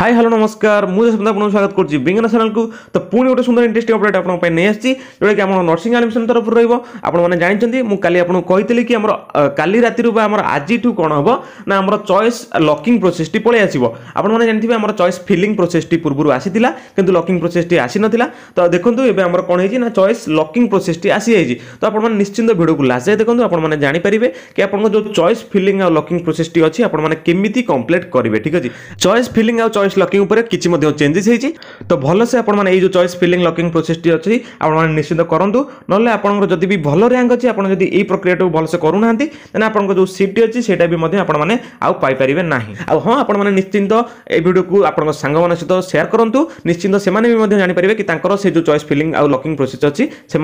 high hello ନମସ୍କାର ମୁଁ ଦେଶବନ୍ଧୁ ଆପଣଙ୍କୁ ସ୍ୱାଗତ କରୁଛି ବିଜ୍ଞାନ ଚ୍ୟାନେଲକୁ ତ ପୁଣି ଗୋଟେ ସୁନ୍ଦର ଇଣ୍ଟରେଷ୍ଟିଂ ଅପଡ଼େଟ୍ ଆପଣଙ୍କ ପାଇଁ ନେଇ ଆସିଛି ଯେଉଁଟାକି ଆମର ନର୍ସିଂ ଆଡ଼ମିସନ୍ ତରଫରୁ ରହିବ ଆପଣମାନେ ଜାଣିଛନ୍ତି ମୁଁ କାଲି ଆପଣଙ୍କୁ କହିଥିଲି କି ଆମର କାଲି ରାତିରୁ ବା ଆମର ଆଜିଠୁ କ'ଣ ହେବ ନା ଆମର ଚଏସ୍ ଲକିଂ ପ୍ରୋସେସ୍ଟି ପଳେଇ ଆସିବ ଆପଣମାନେ ଜାଣିଥିବେ ଆମର ଚଏସ୍ ଫିଲିଂ ପ୍ରୋସେସ୍ଟି ପୂର୍ବରୁ ଆସିଥିଲା କିନ୍ତୁ ଲକିଂ ପ୍ରୋସେସ୍ଟି ଆସିନଥିଲା ତ ଦେଖନ୍ତୁ ଏବେ ଆମର କ'ଣ ହେଇଛି ନା ଚଏସ୍ ଲକିଂ ପ୍ରୋସେସ୍ଟି ଆସିଯାଇଛି ତ ଆପଣମାନେ ନିଶ୍ଚିନ୍ତ ଭିଡ଼ିଓକୁ ଲାଷ୍ଟ ଯାଏ ଦେଖନ୍ତୁ ଆପଣମାନେ ଜାଣିପାରିବେ କି ଆପଣଙ୍କ ଯେଉଁ ଚଏସ୍ ଫିଲିଂ ଆଉ ଲକିଂ ପ୍ରୋସେସ୍ଟି ଅଛି ଆପଣମାନେ କେମିତି କମ୍ପ୍ଲିଟ୍ କରିବେ ଠିକ୍ ଅଛି ଚଏସ୍ ଫିଲିଂ ଆଉ চয়েস লকিং উপরে কিছু মধ্যে চেঞ্জেস হয়েছে তো ভালসে আপনার এই যে চয়েস ফিলিং লকিং প্রোসেসটি অছি আপনার নিশ্চিত করতু নহলে আপনার যদি বি ভাল র্যাঙ্ক অছি আপনার যদি এই প্রক্রিয়াটা ভালসে করু না তাহলে আপনার যে সিটটি অছি সেটা বি আপনার আইপারে না আহ আপনার নিশ্চিন্ত এই ভিডিওকে আপনার সাংগ সহ সেয়ার করতু নিশ্চিন্ত সে জাঁপারে কি তাঁর সে যে চয়েস ফিলিং আউ লকিং প্রোসেস অছি সে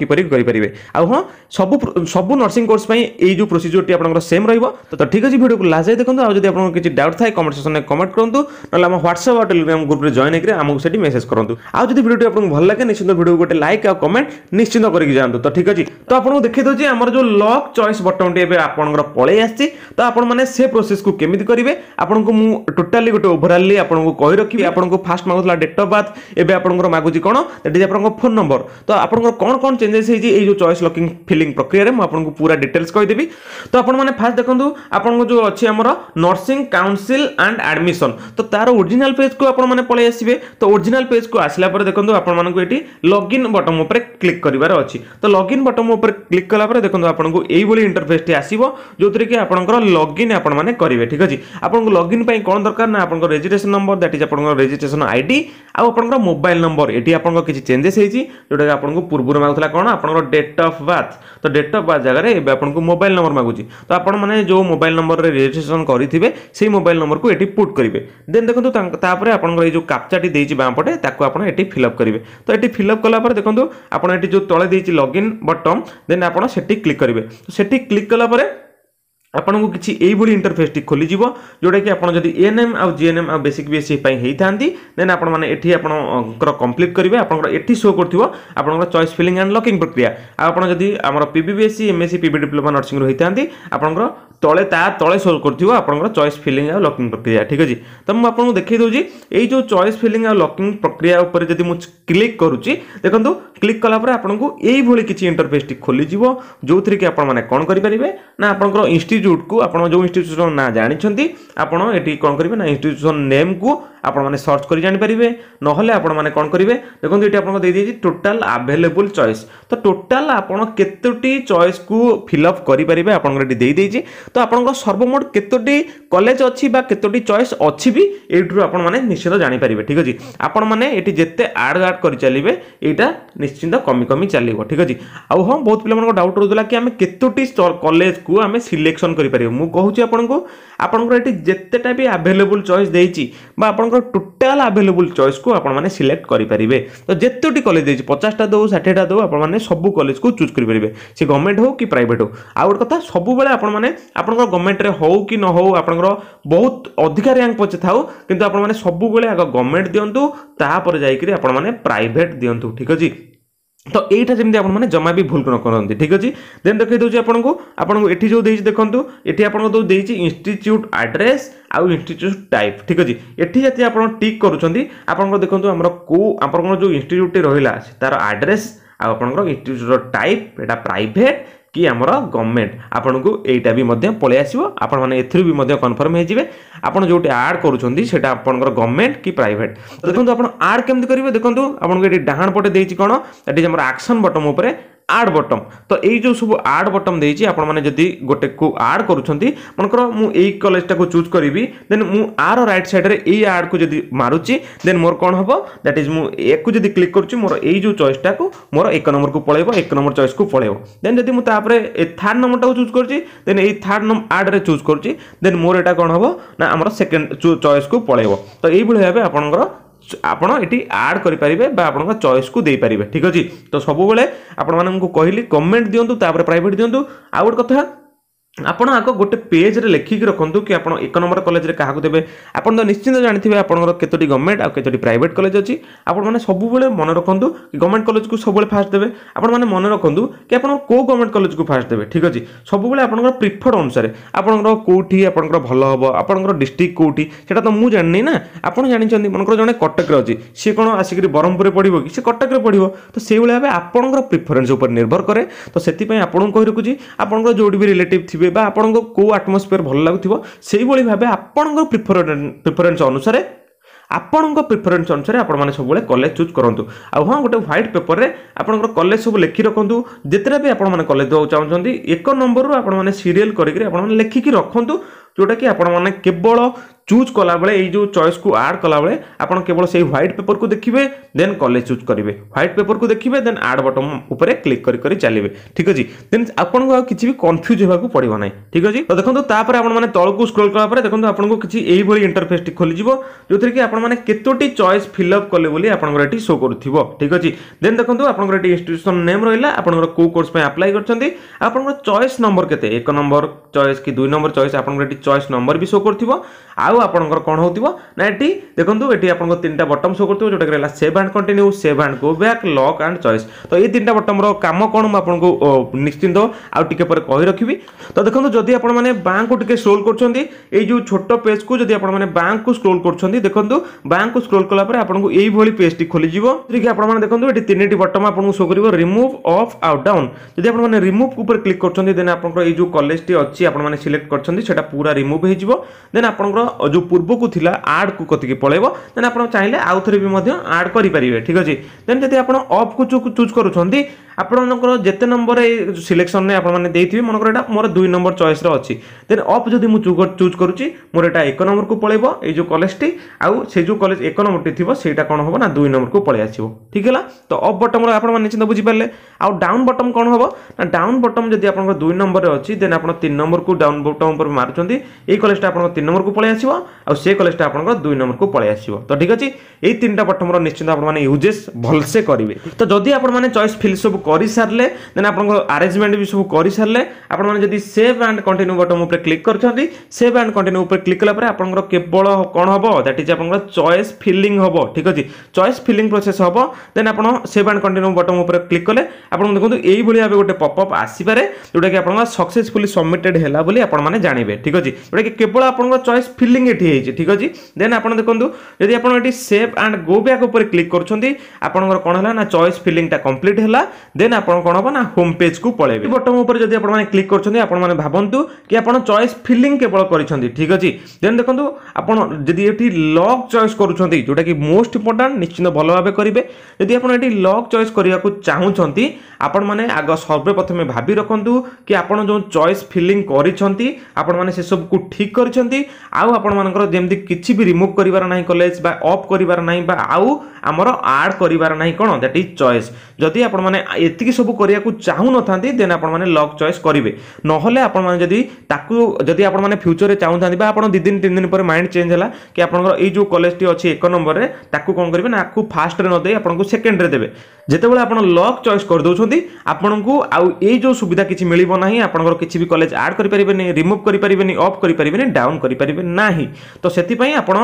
কিপর করে আহ সবু সবু নর্সিং কোর্স এই যে প্রোসিজোরটি আপনার সেম রহব তো ঠিক আছে ভিডিওকে লাস্ট যাই দেখুন আর যদি আপনার কিছু ডাউট থাকে কমেন্ট সেকশনে কমেন্ট করতু ନହେଲେ ଆମ ହ୍ୱାଟ୍ସଆପ୍ ଆଉ ଟେଲିଗ୍ରାମ ଗ୍ରୁପରେ ଜଏନ୍ ହେଇକି ଆମକୁ ସେଠି ମେସେଜ କରନ୍ତୁ ଆଉ ଯଦି ଭିଡ଼ିଓଟି ଆପଣଙ୍କୁ ଭଲ ଲାଗେ ନିଶ୍ଚିନ୍ତ ଭିଡ଼ିଓକୁ ଗୋଟେ ଲାଇକ୍ ଆଉ କମେଣ୍ଟ ନିଶ୍ଚିନ୍ତ କରିକି ଯାଆନ୍ତୁ ତ ଠିକ୍ ଅଛି ତ ଆପଣଙ୍କୁ ଦେଖେଇ ଦେଉଛି ଆମର ଯେଉଁ ଲକ୍ ଚଏସ୍ ବଟନଟି ଏବେ ଆପଣଙ୍କର ପଳେଇ ଆସିଛି ତ ଆପଣମାନେ ସେ ପ୍ରୋସେସକୁ କେମିତି କରିବେ ଆପଣଙ୍କୁ ମୁଁ ଟୋଟାଲି ଗୋଟେ ଓଭରାଲି ଆପଣଙ୍କୁ କହି ରଖିବି ଆପଣଙ୍କୁ ଫାଷ୍ଟ ମାଗୁଥିଲା ଡେଟ୍ ଅଫ୍ ବାର୍ଥ ଏବେ ଆପଣଙ୍କର ମାଗୁଛି କ'ଣ ଦେଟ୍ ଇଜ୍ ଆପଣଙ୍କ ଫୋନ୍ ନମ୍ବର ତ ଆପଣଙ୍କର କ'ଣ କ'ଣ ଚେଞ୍ଜେସ୍ ହେଇଛି ଏଇ ଯେଉଁ ଚଏସ୍ ଲକିଂ ଫିଲିଂ ପ୍ରକ୍ରିୟାରେ ମୁଁ ଆପଣଙ୍କୁ ପୁରା ଡିଟେଲ୍ସ କହିଦେବି ତ ଆପଣମାନେ ଫାଷ୍ଟ ଦେଖନ୍ତୁ ଆପଣଙ୍କ ଯେଉଁ ଅଛି ଆମର ନର୍ସିଂ କାଉନସିଲ୍ ଆଣ୍ଡ ଆଡ଼ମିସନ୍ ତ ତା তার ओरिजिनल পেজ কু আপন মানে পলাই আসবে তো ओरिजिनल পেজ কু আসিলা পরে দেখুন আপন মানুষ এটি লগইন বটম উপরে ক্লিক করিবার অছি তো লগইন বটম উপরে ক্লিক কলা পরে দেখুন আপনার এইভাবে ইন্টরফেসটি আসব যেতে কি আপনার লগইন আপন মানে করবে ঠিক আছে আপনার লগইন পাই কোণ দরকার না আপনার রেজিষ্ট্রেসন নম্বর দ্যাট ইজ আপনার রেজিষ্ট্রেসন আইডি আউ আপনার মোবাইল নম্বর এটি আপনার কিছু চেঞ্জেস হয়েছি যেটা কি আপনার পূর্বর মাগুলা কোণ আপনার ডেট অফ বার্থ তো ডেট অফ বার্ଥ জায়গায় এবে আপনার মোবাইল নম্বর মাগুছি তো আপনার যে মোবাইল নম্বরের রেজিষ্ট্রেসন করে সেই মোবাইল নম্বরকে এটি পুট করবে দেন দেখুন তাপরে আপনার এই যে কাপচাটি দিয়েছি বাঁপটে তাকে আপনার এটি ফিল আপ করবে তো এটি ফিল আপ কলাপরে দেখুন আপনার এটি যে তলে দিয়েছি লগ ইন বটম দেন আপনার সেটি ক্লিক করবে তো সেটি ক্লিক কলাপরে ଆପଣଙ୍କୁ କିଛି ଏଇଭଳି ଇଣ୍ଟରଫେସ୍ଟି ଖୋଲିଯିବ ଯେଉଁଟାକି ଆପଣ ଯଦି ଏଏନ୍ଏମ୍ ଆଉ ଜିଏନ୍ଏମ୍ ଆଉ ବେସିକ୍ ବିଏସ୍ସି ପାଇଁ ହେଇଥାନ୍ତି ଦେନ୍ ଆପଣମାନେ ଏଠି ଆପଣଙ୍କର କମ୍ପ୍ଲିଟ୍ କରିବେ ଆପଣଙ୍କର ଏଠି ଶୋ କରୁଥିବ ଆପଣଙ୍କର ଚଏସ୍ ଫିଲିଂ ଆଣ୍ଡ ଲକିଂ ପ୍ରକ୍ରିୟା ଆଉ ଆପଣ ଯଦି ଆମର ପିବିବିଏସ୍ସି ଏମ୍ଏସ୍ସି ପିବି ଡିପ୍ଲୋମା ନର୍ସିଂରୁ ହେଇଥାନ୍ତି ଆପଣଙ୍କର ତଳେ ତା ତଳେ ସୋ କରୁଥିବ ଆପଣଙ୍କର ଚଏସ୍ ଫିଲିଂ ଆଉ ଲକିଂ ପ୍ରକ୍ରିୟା ଠିକ୍ ଅଛି ତ ମୁଁ ଆପଣଙ୍କୁ ଦେଖାଇ ଦେଉଛି ଏଇ ଯେଉଁ ଚଏସ୍ ଫିଲିଂ ଆଉ ଲକିଂ ପ୍ରକ୍ରିୟା ଉପରେ ଯଦି ମୁଁ କ୍ଲିକ୍ କରୁଛି ଦେଖନ୍ତୁ କ୍ଲିକ୍ କଲା ପରେ ଆପଣଙ୍କୁ ଏଇଭଳି କିଛି ଇଣ୍ଟରଫେସ୍ଟି ଖୋଲିଯିବ ଯେଉଁଥିରେ କି ଆପଣମାନେ କ'ଣ କରିପାରିବେ ନା ଆପଣଙ୍କର ଇନଷ୍ଟି ইনস্টিচ্ୟୁଟ୍କୁ ଆପଣ ଯେଉଁ ଇନଷ୍ଟିଚ୍ୟୁସନ୍ ନାଁ ଜାଣିଛନ୍ତି ଆପଣ ଏଠି କ'ଣ କରିବେ ନା ଇନଷ୍ଟିଚ୍ୟୁସନ୍ ନେମ୍କୁ ଆପଣମାନେ ସର୍ଚ୍ଚ କରି ଜାଣିପାରିବେ ନହେଲେ ଆପଣମାନେ କ'ଣ କରିବେ ଦେଖନ୍ତୁ ଏଠି ଆପଣଙ୍କୁ ଦେଇଦେଇଛି ଟୋଟାଲ ଆଭେଲେବୁଲ୍ ଚଏସ୍ ତ ଟୋଟାଲ ଆପଣ କେତୋଟି ଚଏସ୍କୁ ଫିଲ୍ଅପ୍ କରିପାରିବେ ଆପଣଙ୍କର ଏଠି ଦେଇଦେଇଛି ତ ଆପଣଙ୍କର ସର୍ବମୋଟ କେତୋଟି କଲେଜ ଅଛି ବା କେତୋଟି ଚଏସ୍ ଅଛି ବି ଏଇଠାରୁ ଆପଣମାନେ ନିଶ୍ଚିନ୍ତ ଜାଣିପାରିବେ ଠିକ୍ ଅଛି ଆପଣମାନେ ଏଠି ଯେତେ ଆଡ଼ ଆଡ଼ କରିଚାଲିବେ ଏଇଟା ନିଶ୍ଚିନ୍ତ କମି କମି ଚାଲିବ ଠିକ୍ ଅଛି ଆଉ ହଁ ବହୁତ ପିଲାମାନଙ୍କ ଡାଉଟ୍ ରହୁଥିଲା କି ଆମେ କେତୋଟି କଲେଜକୁ ଆମେ ସିଲେକ୍ସନ୍ ପସନ୍ଦ କରିପାରିବେ ମୁଁ କହୁଛି ଆପଣଙ୍କୁ ଆପଣଙ୍କର ଏଠି ଯେତେଟା ବି ଆଭେଲେବୁଲ୍ ଚଏସ୍ ଦେଇଛି ବା ଆପଣଙ୍କର ଟୋଟାଲ୍ ଆଭେଲେବୁଲ୍ ଚଏସ୍କୁ ଆପଣମାନେ ସିଲେକ୍ଟ କରିପାରିବେ ତ ଯେତୋଟି କଲେଜ ଦେଇଛି ପଚାଶଟା ଦେଉ ଷାଠିଏଟା ଦେଉ ଆପଣମାନେ ସବୁ କଲେଜକୁ ଚୁଜ୍ କରିପାରିବେ ସେ ଗଭର୍ଣ୍ଣମେଣ୍ଟ ହେଉ କି ପ୍ରାଇଭେଟ୍ ହେଉ ଆଉ ଗୋଟେ କଥା ସବୁବେଳେ ଆପଣମାନେ ଆପଣଙ୍କ ଗଭର୍ଣ୍ଣମେଣ୍ଟରେ ହେଉ କି ନ ହେଉ ଆପଣଙ୍କର ବହୁତ ଅଧିକା ରାଙ୍କ ପଛେ ଥାଉ କିନ୍ତୁ ଆପଣମାନେ ସବୁବେଳେ ଆଗ ଗଭର୍ଣ୍ଣମେଣ୍ଟ ଦିଅନ୍ତୁ ତାପରେ ଯାଇକରି ଆପଣମାନେ ପ୍ରାଇଭେଟ୍ ଦିଅନ୍ତୁ ଠିକ୍ ଅଛି তো এইটা যেমনি আপনার জমা বি ভুল নকরতে ঠিক আছে দেন দেখাই দেছি আপনার আপনার এটি যে দিয়েছি দেখুন এটি আপনার যে দিয়েছি ইনস্টিচ্যুট আড্রেস আউ ইনস্টিচ্যুট টাইপ ঠিক আছে এটি যাতে আপনার টিক করছেন আপনার দেখুন আমার কেউ আপনার যে ইনস্টিচ্যুটটি রহিলা তার আড্রেস আপনার ইনস্টিচ্যুটর টাইপ এটা প্রাইভেট କି ଆମର ଗଭର୍ଣ୍ଣମେଣ୍ଟ ଆପଣଙ୍କୁ ଏଇଟା ବି ମଧ୍ୟ ପଳେଇ ଆସିବ ଆପଣମାନେ ଏଥିରୁ ବି ମଧ୍ୟ କନଫର୍ମ ହେଇଯିବେ ଆପଣ ଯେଉଁଠି ଆଡ଼୍ କରୁଛନ୍ତି ସେଇଟା ଆପଣଙ୍କର ଗଭର୍ଣ୍ଣମେଣ୍ଟ କି ପ୍ରାଇଭେଟ୍ ତ ଦେଖନ୍ତୁ ଆପଣ ଆଡ଼୍ କେମିତି କରିବେ ଦେଖନ୍ତୁ ଆପଣଙ୍କୁ ଏଠି ଡାହାଣ ପଟେ ଦେଇଛି କ'ଣ ଏଠି ଆମର ଆକ୍ସନ୍ ବଟମ୍ ଉପରେ ଆଡ୍ ବଟମ୍ ତ ଏଇ ଯେଉଁ ସବୁ ଆଡ୍ ବଟମ୍ ଦେଇଛି ଆପଣମାନେ ଯଦି ଗୋଟେକୁ ଆଡ୍ କରୁଛନ୍ତି ମନେକର ମୁଁ ଏଇ କଲେଜଟାକୁ ଚୁଜ୍ କରିବି ଦେନ୍ ମୁଁ ଆର ରାଇଟ୍ ସାଇଡ଼୍ରେ ଏଇ ଆଡ୍କୁ ଯଦି ମାରୁଛି ଦେନ୍ ମୋର କ'ଣ ହେବ ଦ୍ୟାଟ୍ ଇଜ୍ ମୁଁ ୟାକୁ ଯଦି କ୍ଲିକ୍ କରୁଛି ମୋର ଏଇ ଯେଉଁ ଚଏସ୍ଟାକୁ ମୋର ଏକ ନମ୍ବରକୁ ପଳେଇବ ଏକ ନମ୍ବର ଚଏସ୍କୁ ପଳେଇବ ଦେନ୍ ଯଦି ମୁଁ ତାପରେ ଏ ଥାର୍ଡ଼ ନମ୍ବରଟାକୁ ଚୁଜ୍ କରୁଛି ଦେନ୍ ଏଇ ଥାର୍ଡ଼ ନମ୍ବର ଆଡ୍ରେ ଚୁଜ୍ କରୁଛି ଦେନ୍ ମୋର ଏଇଟା କ'ଣ ହେବ ନା ଆମର ସେକେଣ୍ଡ ଚଏସ୍କୁ ପଳେଇବ ତ ଏଇଭଳି ଭାବେ ଆପଣଙ୍କର ଆପଣ ଏଠି ଆଡ଼୍ କରିପାରିବେ ବା ଆପଣଙ୍କ ଚଏସ୍କୁ ଦେଇପାରିବେ ଠିକ୍ ଅଛି ତ ସବୁବେଳେ ଆପଣମାନଙ୍କୁ କହିଲି ଗଭର୍ଣ୍ଣମେଣ୍ଟ ଦିଅନ୍ତୁ ତାପରେ ପ୍ରାଇଭେଟ୍ ଦିଅନ୍ତୁ ଆଉ ଗୋଟେ କଥା ଆପଣ ଆଗ ଗୋଟେ ପେଜ୍ରେ ଲେଖିକି ରଖନ୍ତୁ କି ଆପଣ ଏକ ନମ୍ବର କଲେଜରେ କାହାକୁ ଦେବେ ଆପଣ ତ ନିଶ୍ଚିନ୍ତ ଜାଣିଥିବେ ଆପଣଙ୍କର କେତୋଟି ଗଭର୍ଣ୍ଣମେଣ୍ଟ ଆଉ କେତୋଟି ପ୍ରାଇଭେଟ୍ କଲେଜ ଅଛି ଆପଣମାନେ ସବୁବେଳେ ମନେ ରଖନ୍ତୁ କି ଗଭର୍ଣ୍ଣମେଣ୍ଟ କଲେଜକୁ ସବୁବେଳେ ଫାଷ୍ଟ ଦେବେ ଆପଣମାନେ ମନେ ରଖନ୍ତୁ କି ଆପଣ କେଉଁ ଗଭର୍ଣ୍ଣମେଣ୍ଟ କଲେଜକୁ ଫାଷ୍ଟ ଦେବେ ଠିକ୍ ଅଛି ସବୁବେଳେ ଆପଣଙ୍କର ପ୍ରିଫର୍ଡ଼ ଅନୁସାରେ ଆପଣଙ୍କର କେଉଁଠି ଆପଣଙ୍କର ଭଲ ହେବ ଆପଣଙ୍କର ଡିଷ୍ଟ୍ରିକ୍ଟ କେଉଁଠି ସେଇଟା ତ ମୁଁ ଜାଣିନି ନା ଆପଣ ଜାଣିଛନ୍ତି ମନେକର ଜଣେ କଟକରେ ଅଛି ସିଏ କ'ଣ ଆସିକରି ବ୍ରହ୍ମପୁରରେ ପଢ଼ିବ କି ସିଏ କଟକରେ ପଢ଼ିବ ତ ସେଇଭଳି ଭାବେ ଆପଣଙ୍କର ପ୍ରିଫରେନ୍ସ ଉପରେ ନିର୍ଭର କରେ ତ ସେଥିପାଇଁ ଆପଣଙ୍କୁ କହି ରଖୁଛି ଆପଣଙ୍କର ଯେଉଁଠି ବି ରିଲେଟିଭ୍ ଥିବେ ଯିବେ ବା ଆପଣଙ୍କ କେଉଁ ଆଟମସ୍ଫିୟର ଭଲ ଲାଗୁଥିବ ସେଇଭଳି ଭାବେ ଆପଣଙ୍କ ପ୍ରିଫରେନ୍ସ ଅନୁସାରେ ଆପଣଙ୍କ ପ୍ରିଫରେନ୍ସ ଅନୁସାରେ ଆପଣମାନେ ସବୁବେଳେ କଲେଜ ଚୁଜ୍ କରନ୍ତୁ ଆଉ ହଁ ଗୋଟେ ହ୍ୱାଇଟ୍ ପେପରରେ ଆପଣଙ୍କର କଲେଜ ସବୁ ଲେଖି ରଖନ୍ତୁ ଯେତେଟା ବି ଆପଣମାନେ କଲେଜ ଦେବାକୁ ଚାହୁଁଛନ୍ତି ଏକ ନମ୍ବରରୁ ଆପଣମାନେ ସିରିଏଲ୍ କରିକି ଆପଣମାନେ ଲେଖିକି ରଖନ୍ତୁ ଯେଉଁଟାକି ଆପଣମାନେ କେବଳ চুজ কলাবেলে এই যে চয়েসকু আড কলাবেলে আপনার কেবল সেই হোয়াইট পেপরকু দেখবে দেন কলেজ চুজ করবে হোয়াইট পেপরকু দেখবে দেন আড বটম উপরে ক্লিক করি করে চালিবে ঠিক আছে দেন আপনার আর কিছু বি কনফ্যুজ হওয়া পড়ব না ঠিক আছে তো দেখুন তাপরে আপনার তলকু স্ক্রোল কলাপরে দেখুন আপনার কিছু এইভাবে ইন্টরফেসটি খোলিযোগ ଯେଉଁଥିରେ କି ଆପଣମାନେ କେତୋଟି ଚଏସ୍ ଫିଲ୍ଅପ୍ କଲେ ବୋଲି ଆପଣଙ୍କର ଏଠି ଶୋ କରୁଥିବ ଠିକ୍ ଅଛି ଦେନ୍ ଦେଖନ୍ତୁ ଆପଣଙ୍କର ଏଠି ଇନଷ୍ଟିଟ୍ୟୁସନ୍ ନେମ୍ ରହିଲା ଆପଣଙ୍କର କେଉଁ କୋର୍ସ ପାଇଁ ଆପ୍ଲାଏ କରିଛନ୍ତି ଆପଣଙ୍କର ଚଏସ୍ ନମ୍ବର କେତେ ଏକ ନମ୍ବର ଚଏସ୍ କି ଦୁଇ ନମ୍ବର ଚଏସ୍ ଆପଣଙ୍କର ଏଠି ଚଏସ୍ ନମ୍ବର ବି ଶୋ କରୁଥିବ ଆଉ ଆଉ ଆପଣଙ୍କର କ'ଣ ହେଉଥିବ ନା ଏଠି ଦେଖନ୍ତୁ ଏଠି ଆପଣଙ୍କ ତିନିଟା ବଟମ୍ ସୋ କରୁଥିବ ଯେଉଁଟାକି ରହିଲା save and continue save and go back lock and choice ତ ଏଇ ତିନିଟା ବଟମ୍ର କାମ କ'ଣ ମୁଁ ଆପଣଙ୍କୁ ନିଶ୍ଚିନ୍ତ ଆଉ ଟିକେ ପରେ କହି ରଖିବି ତ ଦେଖନ୍ତୁ ଯଦି ଆପଣମାନେ ବାଙ୍କୁ ଟିକେ ସ୍କ୍ରୋଲ୍ କରୁଛନ୍ତି ଏଇ ଯେଉଁ ଛୋଟ ପେଜ୍କୁ ଯଦି ଆପଣମାନେ ବାଙ୍କୁ ସ୍କ୍ରୋଲ୍ କରୁଛନ୍ତି ଦେଖନ୍ତୁ ବାଙ୍କୁ ସ୍କ୍ରୋଲ୍ କଲା ପରେ ଆପଣଙ୍କୁ ଏଇଭଳି ପେଜ୍ଟି ଖୋଲିଯିବ ଯେଉଁଟାକି ଆପଣମାନେ ଦେଖନ୍ତୁ ଏଠି ତିନିଟି ବଟମ୍ ଆପଣଙ୍କୁ ସୋ କରିବ ରିମୁଭ୍ ଅଫ୍ ଆଉ ଡାଉନ୍ ଯଦି ଆପଣମାନେ ରିମୁଭ୍ ଉପରେ କ୍ଲିକ୍ କରୁଛନ୍ତି ଦେନ୍ ଆପଣଙ୍କର ଏଇ ଯେଉଁ କଲେଜଟି ଅଛି ଆପଣମାନେ ସିଲେକ୍ଟ କରିଛନ୍ତି ସେଟା ପୁରା ରିମୁଭ୍ ହେଇଯିବ ଦେନ୍ ଆପଣଙ୍କର ଯେଉଁ ପୂର୍ବକୁ ଥିଲା ଆଡ଼କୁ କତିକି ପଳେଇବ ଦେନ୍ ଆପଣ ଚାହିଁଲେ ଆଉ ଥରେ ବି ମଧ୍ୟ ଆଡ଼ କରିପାରିବେ ଠିକ୍ ଅଛି ଦେନ୍ ଯଦି ଆପଣ ଅଫ୍କୁ ଚୁଜ୍ କରୁଛନ୍ତି ଆପଣମାନଙ୍କର ଯେତେ ନମ୍ବର ଏଇ ସିଲେକ୍ସନରେ ଆପଣମାନେ ଦେଇଥିବେ ମନେକର ଏଇଟା ମୋର ଦୁଇ ନମ୍ବର ଚଏସ୍ରେ ଅଛି ଦେନ୍ ଅଫ୍ ଯଦି ମୁଁ ଚୁଜ୍ କରୁଛି ମୋର ଏଇଟା ଏକ ନମ୍ବରକୁ ପଳେଇବ ଏଇ ଯେଉଁ କଲେଜଟି ଆଉ ସେ ଯେଉଁ କଲେଜ ଏକ ନମ୍ବରଟି ଥିବ ସେଇଟା କ'ଣ ହେବ ନା ଦୁଇ ନମ୍ବରକୁ ପଳେଇ ଆସିବ ଠିକ୍ ହେଲା ତ ଅପ୍ ବଟମ୍ର ଆପଣମାନେ ନିଶ୍ଚିନ୍ତ ବୁଝିପାରିଲେ ଆଉ ଡାଉନ୍ ବଟମ୍ କ'ଣ ହେବ ନା ଡାଉନ୍ ବଟମ୍ ଯଦି ଆପଣଙ୍କର ଦୁଇ ନମ୍ବରରେ ଅଛି ଦେନ୍ ଆପଣ ତିନି ନମ୍ବରକୁ ଡାଉନ୍ ବଟମ୍ ଉପରେ ମାରୁଛନ୍ତି ଏଇ କଲେଜଟା ଆପଣଙ୍କ ତିନି ନମ୍ବରକୁ ପଳେଇ ଆସିବ ଆଉ ସେ କଲେଜଟା ଆପଣଙ୍କର ଦୁଇ ନମ୍ବରକୁ ପଳେଇ ଆସିବ ତ ଠିକ୍ ଅଛି ଏଇ ତିନିଟା ବଟମ୍ର ନିଶ୍ଚିନ୍ତ ଆପଣମାନେ ୟୁଜେସ୍ ଭଲସେ କରିବେ ତ ଯଦି ଆପଣମାନେ ଚଏସ୍ ଫିଲ୍ ସବୁ କରିସାରିଲେ ଦେନ୍ ଆପଣଙ୍କ ଆରେଞ୍ଜମେଣ୍ଟ ବି ସବୁ କରିସାରିଲେ ଆପଣମାନେ ଯଦି ସେଭ୍ ଆଣ୍ଡ କଣ୍ଟିନ୍ୟୁ ବଟନ୍ ଉପରେ କ୍ଲିକ୍ କରିଛନ୍ତି ସେଭ୍ ଆଣ୍ଡ କଣ୍ଟିନ୍ୟୁ ଉପରେ କ୍ଲିକ୍ କଲା ପରେ ଆପଣଙ୍କର କେବଳ କ'ଣ ହେବ ଦ୍ୟାଟ୍ ଇଜ୍ ଆପଣଙ୍କର ଚଏସ୍ ଫିଲିଂ ହେବ ଠିକ୍ ଅଛି ଚଏସ୍ ଫିଲିଂ ପ୍ରୋସେସ୍ ହେବ ଦେନ୍ ଆପଣ ସେଭ୍ ଆଣ୍ଡ କଣ୍ଟିନ୍ୟୁ ବଟନ୍ ଉପରେ କ୍ଲିକ୍ କଲେ ଆପଣ ଦେଖନ୍ତୁ ଏଇଭଳି ଭାବେ ଗୋଟେ ପପ୍ଅପ୍ ଆସିପାରେ ଯେଉଁଟାକି ଆପଣଙ୍କ ସକ୍ସେସଫୁଲି ସବମିଟେଡ୍ ହେଲା ବୋଲି ଆପଣମାନେ ଜାଣିବେ ଠିକ୍ ଅଛି ଯେଉଁଟାକି କେବଳ ଆପଣଙ୍କ ଚଏସ୍ ଫିଲିଂ ଏଠି ହେଇଛି ଠିକ୍ ଅଛି ଦେନ୍ ଆପଣ ଦେଖନ୍ତୁ ଯଦି ଆପଣ ଏଠି ସେଭ୍ ଆଣ୍ଡ ଗୋ ବ୍ୟାକ୍ ଉପରେ କ୍ଲିକ୍ କରୁଛନ୍ତି ଆପଣଙ୍କର କ'ଣ ହେଲା ନା ଚଏସ୍ ଫିଲିଂଟା କମ୍ପ୍ଲିଟ୍ ହେଲା দেন ଆପଣ କ'ଣ ହେବ ନା ହୋମ୍ ପେଜ୍କୁ ପଳାଇବେ ବଟମ୍ ଉପରେ ଯଦି ଆପଣମାନେ କ୍ଲିକ୍ କରୁଛନ୍ତି ଆପଣମାନେ ଭାବନ୍ତୁ କି ଆପଣ ଚଏସ୍ ଫିଲିଂ କେବଳ କରିଛନ୍ତି ଠିକ୍ ଅଛି ଦେନ୍ ଦେଖନ୍ତୁ ଆପଣ ଯଦି ଏଠି ଲକ୍ ଚଏସ୍ କରୁଛନ୍ତି ଯେଉଁଟାକି ମୋଷ୍ଟ ଇମ୍ପୋର୍ଟାଣ୍ଟ ନିଶ୍ଚିନ୍ତ ଭଲ ଭାବେ କରିବେ ଯଦି ଆପଣ ଏଠି ଲକ୍ ଚଏସ୍ କରିବାକୁ ଚାହୁଁଛନ୍ତି ଆପଣମାନେ ଆଗ ସର୍ବପ୍ରଥମେ ଭାବି ରଖନ୍ତୁ କି ଆପଣ ଯେଉଁ ଚଏସ୍ ଫିଲିଂ କରିଛନ୍ତି ଆପଣମାନେ ସେସବୁକୁ ଠିକ୍ କରିଛନ୍ତି ଆଉ ଆପଣମାନଙ୍କର ଯେମିତି କିଛି ବି ରିମୁଭ୍ କରିବାର ନାହିଁ କଲେଜ ବା ଅଫ୍ କରିବାର ନାହିଁ ବା ଆଉ ଆମର ଆଡ଼୍ କରିବାର ନାହିଁ କ'ଣ ଦ୍ୟାଟ୍ ଇଜ୍ ଚଏସ୍ ଯଦି ଆପଣମାନେ ଏତିକି ସବୁ କରିବାକୁ ଚାହୁଁନଥାନ୍ତି ଦେନ୍ ଆପଣମାନେ ଲକ୍ ଚଏସ୍ କରିବେ ନହେଲେ ଆପଣମାନେ ଯଦି ତାକୁ ଯଦି ଆପଣମାନେ ଫ୍ୟୁଚରରେ ଚାହୁଁଥାନ୍ତି ବା ଆପଣ ଦୁଇ ଦିନ ତିନି ଦିନ ପରେ ମାଇଣ୍ଡ ଚେଞ୍ଜ ହେଲା କି ଆପଣଙ୍କର ଏଇ ଯେଉଁ କଲେଜଟି ଅଛି ଏକ ନମ୍ବରରେ ତାକୁ କ'ଣ କରିବେ ନା ଆକୁ ଫାଷ୍ଟରେ ନ ଦେଇ ଆପଣଙ୍କୁ ସେକେଣ୍ଡରେ ଦେବେ ଯେତେବେଳେ ଆପଣ ଲକ୍ ଚଏସ୍ କରିଦେଉଛନ୍ତି ଆପଣଙ୍କୁ ଆଉ ଏଇ ଯେଉଁ ସୁବିଧା କିଛି ମିଳିବ ନାହିଁ ଆପଣଙ୍କର କିଛି ବି କଲେଜ ଆଡ଼୍ କରିପାରିବେନି ରିମୁଭ୍ କରିପାରିବେନି ଅଫ୍ କରିପାରିବେନି ଡାଉନ୍ କରିପାରିବେ ନାହିଁ ତ ସେଥିପାଇଁ ଆପଣ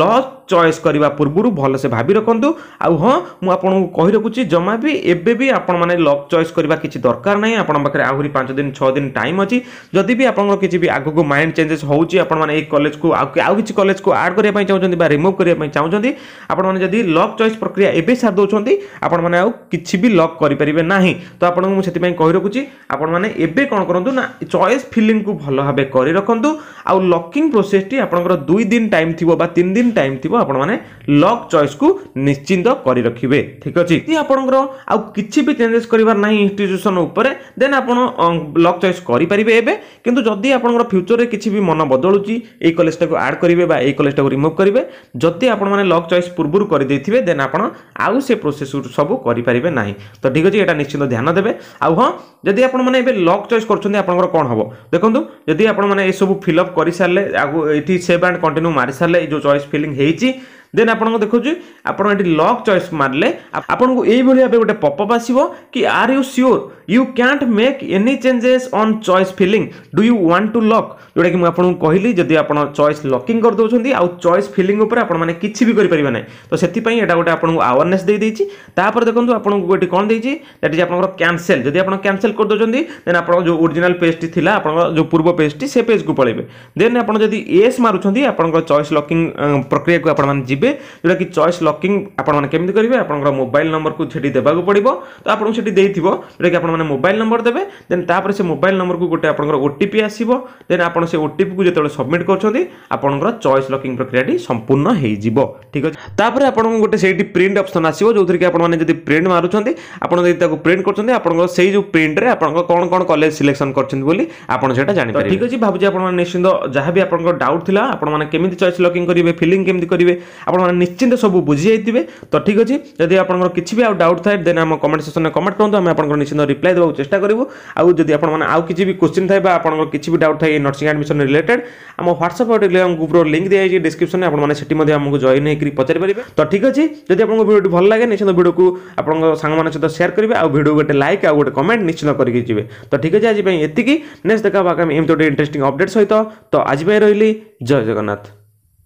ଲକ୍ ଚଏସ୍ କରିବା ପୂର୍ବରୁ ଭଲସେ ଭାବି ରଖନ୍ତୁ ଆଉ ହଁ ମୁଁ ଆପଣଙ୍କୁ କହି ରଖୁଛି ଜମା ବି ଏବେ ବି ଆପଣମାନେ ଆପଣମାନେ ଲକ୍ ଚଏସ୍ କରିବା କିଛି ଦରକାର ନାହିଁ ଆପଣଙ୍କ ପାଖରେ ଆହୁରି ପାଞ୍ଚ ଦିନ ଛଅ ଦିନ ଟାଇମ୍ ଅଛି ଯଦି ବି ଆପଣଙ୍କର କିଛି ବି ଆଗକୁ ମାଇଣ୍ଡ ଚେଞ୍ଜେସ୍ ହେଉଛି ଆପଣମାନେ ଏଇ କଲେଜକୁ ଆଉ କିଛି କଲେଜକୁ ଆଡ଼୍ କରିବା ପାଇଁ ଚାହୁଁଛନ୍ତି ବା ରିମୁଭ୍ କରିବା ପାଇଁ ଚାହୁଁଛନ୍ତି ଆପଣମାନେ ଯଦି ଲକ୍ ଚଏସ୍ ପ୍ରକ୍ରିୟା ଏବେ ସାରି ଦେଉଛନ୍ତି ଆପଣମାନେ ଆଉ କିଛି ବି ଲକ୍ କରିପାରିବେ ନାହିଁ ତ ଆପଣଙ୍କୁ ମୁଁ ସେଥିପାଇଁ କହି ରଖୁଛି ଆପଣମାନେ ଏବେ କ'ଣ କରନ୍ତୁ ନା ଚଏସ୍ ଫିଲିଂକୁ ଭଲ ଭାବେ କରି ରଖନ୍ତୁ ଆଉ ଲକିଂ ପ୍ରୋସେସ୍ଟି ଆପଣଙ୍କର ଦୁଇ ଦିନ ଟାଇମ୍ ଥିବ ବା ତିନି ଦିନ ଟାଇମ୍ ଥିବ ଆପଣମାନେ ଲକ୍ ଚଏସ୍କୁ ନିଶ୍ଚିନ୍ତ କରି ରଖିବେ ଠିକ୍ ଅଛି ଯଦି ଆପଣଙ୍କର ଆଉ କିଛି ବି ଚେଞ୍ଜେସ୍ କରିବାର ନାହିଁ ଇନଷ୍ଟିଚ୍ୟୁସନ୍ ଉପରେ ଦେନ୍ ଆପଣ ଲକ୍ ଚଏସ୍ କରିପାରିବେ ଏବେ କିନ୍ତୁ ଯଦି ଆପଣଙ୍କର ଫ୍ୟୁଚରରେ କିଛି ବି ମନ ବଦଳୁଛି ଏଇ କଲେଜଟାକୁ ଆଡ଼୍ କରିବେ ବା ଏଇ କଲେଜଟାକୁ ରିମୁଭ୍ କରିବେ ଯଦି ଆପଣମାନେ ଲକ୍ ଚଏସ୍ ପୂର୍ବରୁ କରିଦେଇଥିବେ ଦେନ୍ ଆପଣ ଆଉ ସେ ପ୍ରୋସେସ୍ ସବୁ କରିପାରିବେ ନାହିଁ ତ ଠିକ୍ ଅଛି ଏଇଟା ନିଶ୍ଚିନ୍ତ ଧ୍ୟାନ ଦେବେ ଆଉ ହଁ ଯଦି ଆପଣମାନେ ଏବେ ଲକ୍ ଚଏସ୍ କରୁଛନ୍ତି ଆପଣଙ୍କର କ'ଣ ହେବ ଦେଖନ୍ତୁ ଯଦି ଆପଣମାନେ ଏସବୁ ଫିଲ୍ଅପ୍ କରିସାରିଲେ ଆଗକୁ ଏଠି ସେ ବ୍ୟାଣ୍ଡ କଣ୍ଟିନ୍ୟୁ ମାରିସାରିଲେ ଏ ଯେଉଁ ଚଏସ୍ ଫିଲିଂ ହେଇଛି দেন আপনার দেখুছি আপনার এটি লক চয়েস মারলে আপনার এইভাবে ভাবে গোটে পপঅপ আসব কি are you sure you can't make any changes on choice filling do you want to lock যেটা কি আপনার কহিলি যদি আপনার চয়েস লকিং করেদেছেন আউ চয়েস ফিলিং উপরে আপনার কিছু বি করে পারবে না তো সেপাই এটা গোটে আপনার আওয়ারনেস দিয়ে দিয়েছি তাপরে দেখুন আপনার এটি কম দিয়েছি দ্যাট ইজ আপনার ক্যানসেল যদি আপনার ক্যানসেল করেদেছেন দেন আপনার যে অরিজিনাল পেজটি লা আপনার যে পূর্ব পেজটি সে পেজকু পড়াইবে দেন আপনার যদি এস মারুচ্ছেন আপনার চয়েস লকিং প্রক্রিয়া আপনার যাবে ଯିବେ ଯେଉଁଟାକି ଚଏସ୍ ଲକିଂ ଆପଣମାନେ କେମିତି କରିବେ ଆପଣଙ୍କର ମୋବାଇଲ ନମ୍ବରକୁ ସେଠି ଦେବାକୁ ପଡ଼ିବ ତ ଆପଣଙ୍କୁ ସେଠି ଦେଇଥିବ ଯେଉଁଟାକି ଆପଣମାନେ ମୋବାଇଲ ନମ୍ବର ଦେବେ ଦେନ୍ ତାପରେ ସେ ମୋବାଇଲ ନମ୍ବରକୁ ଗୋଟେ ଆପଣଙ୍କର ଓଟିପି ଆସିବ ଦେନ୍ ଆପଣ ସେ ଓଟିପିକୁ ଯେତେବେଳେ ସବମିଟ୍ କରୁଛନ୍ତି ଆପଣଙ୍କର ଚଏସ୍ ଲକିଂ ପ୍ରକ୍ରିୟାଟି ସମ୍ପୂର୍ଣ୍ଣ ହେଇଯିବ ଠିକ୍ ଅଛି ତାପରେ ଆପଣଙ୍କୁ ଗୋଟେ ସେଇଠି ପ୍ରିଣ୍ଟ ଅପସନ୍ ଆସିବ ଯେଉଁଥିରେ କି ଆପଣମାନେ ଯଦି ପ୍ରିଣ୍ଟ ମାରୁଛନ୍ତି ଆପଣ ଯଦି ତାକୁ ପ୍ରିଣ୍ଟ କରୁଛନ୍ତି ଆପଣଙ୍କର ସେଇ ଯେଉଁ ପ୍ରିଣ୍ଟରେ ଆପଣଙ୍କ କ'ଣ କ'ଣ କଲେଜ ସିଲେକ୍ସନ୍ କରିଛନ୍ତି ବୋଲି ଆପଣ ସେଇଟା ଜାଣିପାରିବେ ଠିକ୍ ଅଛି ଭାବୁଛି ଆପଣମାନେ ନିଶ୍ଚିନ୍ତ ଯାହା ବି ଆପଣଙ୍କର ଡାଉଟ୍ ଥିଲା ଆପଣମାନେ କେମିତି ଚଏସ୍ ଲକିଂ କରିବେ ଫିଲିଂ କେମିତି କରିବେ আপনার নিশ্চিন্ত সবু বুঝি যাইবে তো ঠিক আছে যদি আপনার কিছু বি আউট থাকে দেন আমার কমেন্ট সেকশনে কমেন্ট করতে আমি আপনার নিশ্চিন্ত রিপ্লাই দেওয়ার চেষ্টা করবু আউ যদি আপনার আউ কিছু বি কোশ্চিন থাকে বা আপনার কিছু বি ডাউট থাকে নর্সিং আডমিশন রিলেটেড আমার হোয়াটসঅ্যাপ আর টেলিগ্রাম গ্রুপর লিঙ্ক দিয়ে যাই ডিসক্রিপশনে আপনার সেটি মধ্যে আমাকে জয়েন হয়ে পচারি পারে তো ঠিক আছে যদি আপনার ভিডিওটি ভাল লাগে নিশ্চিত ভিডিওকে আপনার সাংমান সহ সেয়ার করবে আউ ভিডিও গোটে লাইক আউ গোটে কমেন্ট নিশ্চিত করিকি যাবে তো ঠিক আছে আজ এতিকি নেক্সট দেখা হওয়া আমি এমতি গোটে ইন্টারেস্টিং অপডেট সহিত তো আজ রহলি জয় জগন্নাথ